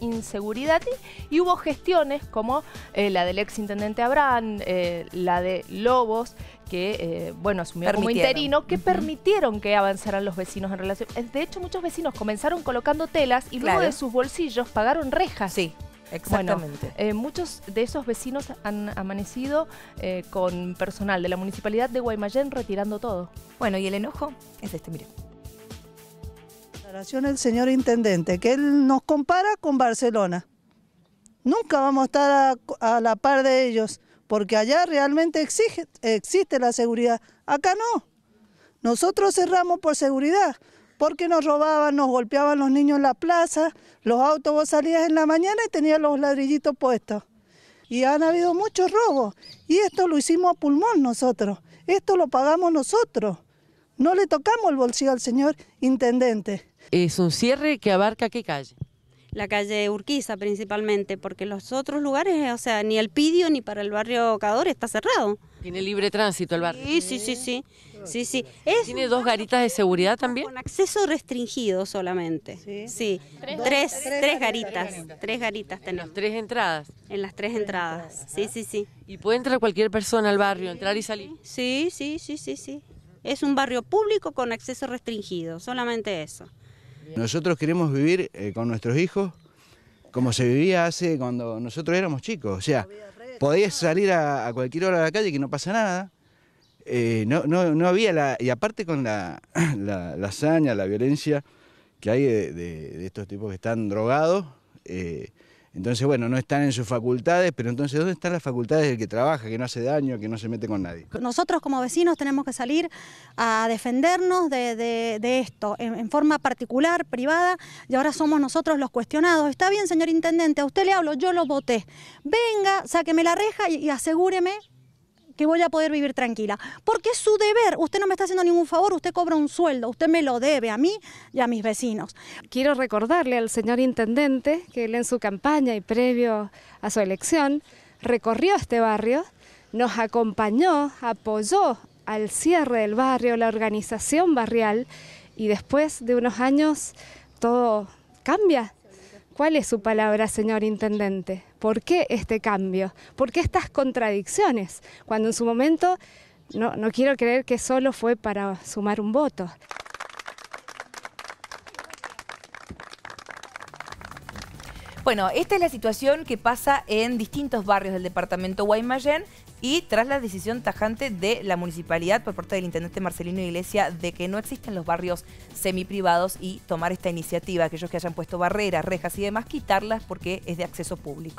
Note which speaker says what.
Speaker 1: inseguridad y, hubo gestiones como eh, la del ex intendente Abraham, eh, la de Lobos, que eh, bueno, asumió como interino, que permitieron que avanzaran los vecinos en relación. De hecho, muchos vecinos comenzaron colocando telas y luego de sus bolsillos pagaron rejas. Sí. Exactamente. muchos de esos vecinos han amanecido con personal de la municipalidad de Guaymallén retirando todo. Bueno, ¿y el enojo? Es este, mire.
Speaker 2: ...el señor intendente, que él nos compara con Barcelona. Nunca vamos a estar a, la par de ellos, porque allá realmente existe la seguridad, acá no. Nosotros cerramos por seguridad, porque nos robaban, nos golpeaban los niños en la plaza, los autobús salían en la mañana y tenían los ladrillitos puestos. Y han habido muchos robos, y esto lo hicimos a pulmón nosotros, esto lo pagamos nosotros. No le tocamos el bolsillo al señor intendente.
Speaker 3: ¿Es un cierre que abarca qué calle? La calle Urquiza principalmente, porque los otros lugares, o sea, ni el Pidio ni para el barrio Cador está cerrado. Tiene libre tránsito el barrio. Sí, sí, sí, sí. sí, ¿Tiene dos garitas de seguridad también? Con acceso restringido solamente. Sí. Tres, tres, garitas. Tres garitas tenemos. ¿En las tres entradas? En las tres entradas. Sí, sí, sí. ¿Y puede entrar cualquier persona al barrio, entrar y salir? Sí, sí, sí, sí, sí. Es un barrio público con acceso restringido, solamente eso.
Speaker 4: Nosotros queremos vivir eh, con nuestros hijos como se vivía hace cuando nosotros éramos chicos. O sea, podías salir a, cualquier hora de la calle que no pasa nada. Eh, no, había la. Y aparte con la, la hazaña, la violencia que hay de, estos tipos que están drogados. Eh, entonces, bueno, no están en sus facultades, pero entonces, ¿dónde están las facultades del que trabaja, que no hace daño, que no se mete con nadie?
Speaker 5: Nosotros como vecinos tenemos que salir a defendernos de, esto, en, forma particular, privada, y ahora somos nosotros los cuestionados. Está bien, señor Intendente, a usted le hablo, yo lo voté. Venga, sáqueme la reja y asegúreme que voy a poder vivir tranquila. Porque es su deber, usted no me está haciendo ningún favor, usted cobra un sueldo, usted me lo debe a mí y a mis vecinos. Quiero recordarle al señor intendente
Speaker 6: que él en su campaña y previo a su elección recorrió este barrio, nos acompañó, apoyó al cierre del barrio, la organización barrial y después de unos años todo cambia. ¿Cuál es su palabra, señor intendente? ¿Por qué este cambio? ¿Por qué estas contradicciones? Cuando en su momento no, no quiero creer que solo fue para sumar un voto.
Speaker 1: Bueno, esta es la situación que pasa en distintos barrios del departamento Guaymallén y tras la decisión tajante de la municipalidad por parte del intendente Marcelino Iglesia de que no existen los barrios semiprivados y tomar esta iniciativa, aquellos que hayan puesto barreras, rejas y demás, quitarlas porque es de acceso público.